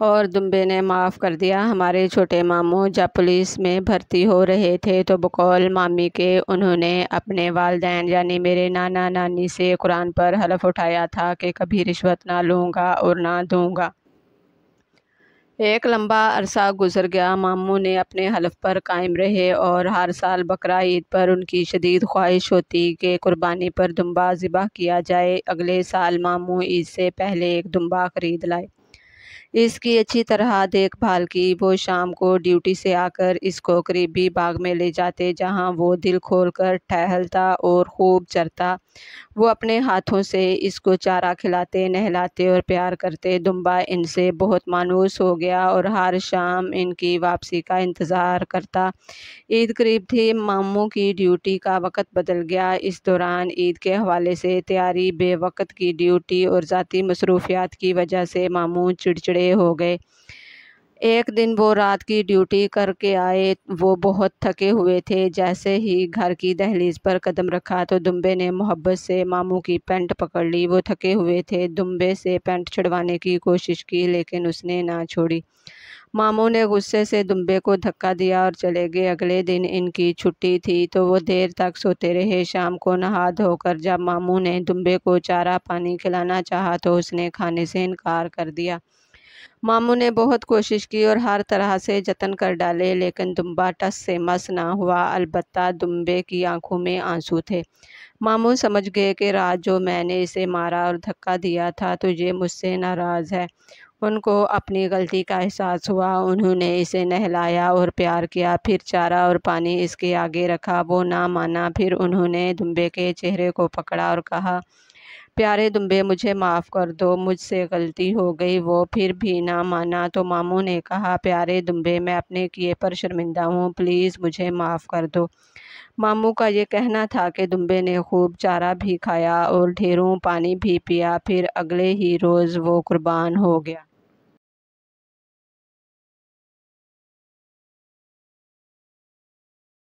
और दुम्बे ने माफ़ कर दिया हमारे छोटे मामू जब पुलिस में भर्ती हो रहे थे तो बकौल मामी के उन्होंने अपने वालदेन यानी मेरे नाना नानी से कुरान पर हलफ उठाया था कि कभी रिश्वत ना लूँगा और ना दूँगा एक लंबा अरसा गुजर गया मामू ने अपने हलफ पर कायम रहे और हर साल बकरा ईद पर उनकी शदीद ख्वाहिश होती कि कुर्बानी पर दुम्बा ज़िबा किया जाए अगले साल मामू ईद से पहले एक दुम्बा ख़रीद लाए इसकी अच्छी तरह देखभाल की वो शाम को ड्यूटी से आकर इसको करीबी बाग में ले जाते जहाँ वो दिल खोलकर टहलता और खूब चरता वो अपने हाथों से इसको चारा खिलाते नहलाते और प्यार करते दुम्बा इनसे बहुत मानूस हो गया और हर शाम इनकी वापसी का इंतज़ार करता ईद करीब थी मामू की ड्यूटी का वक़्त बदल गया इस दौरान ईद के हवाले से तैयारी बेवक़त की ड्यूटी और ज़ाती मसरूफियात की वजह से मामू चिड़चिड़े खड़े हो गए एक दिन वो रात की ड्यूटी करके आए वो बहुत थके हुए थे जैसे ही घर की दहलीज पर कदम रखा तो दुम्बे ने मोहब्बत से मामू की पैंट पकड़ ली वो थके हुए थे दुम्बे से पैंट छुड़वाने की कोशिश की लेकिन उसने ना छोड़ी मामू ने गुस्से से दुम्बे को धक्का दिया और चले गए अगले दिन इनकी छुट्टी थी तो वो देर तक सोते रहे शाम को नहा धोकर जब मामू ने दुम्बे को चारा पानी खिलाना चाहा तो उसने खाने से इनकार कर दिया मामू ने बहुत कोशिश की और हर तरह से जतन कर डाले लेकिन दुम्बा टस से मस ना हुआ अलबत् दुम्बे की आंखों में आंसू थे मामू समझ गए कि रात जो मैंने इसे मारा और धक्का दिया था तो ये मुझसे नाराज़ है उनको अपनी गलती का एहसास हुआ उन्होंने इसे नहलाया और प्यार किया फिर चारा और पानी इसके आगे रखा वो ना माना फिर उन्होंने दुम्बे के चेहरे को पकड़ा और कहा प्यारे दुम्बे मुझे माफ़ कर दो मुझसे गलती हो गई वो फिर भी ना माना तो मामू ने कहा प्यारे दुम्बे मैं अपने किए पर शर्मिंदा हूँ प्लीज़ मुझे माफ़ कर दो मामू का ये कहना था कि दुम्बे ने खूब चारा भी खाया और ढेरों पानी भी पिया फिर अगले ही रोज़ वो कुर्बान हो गया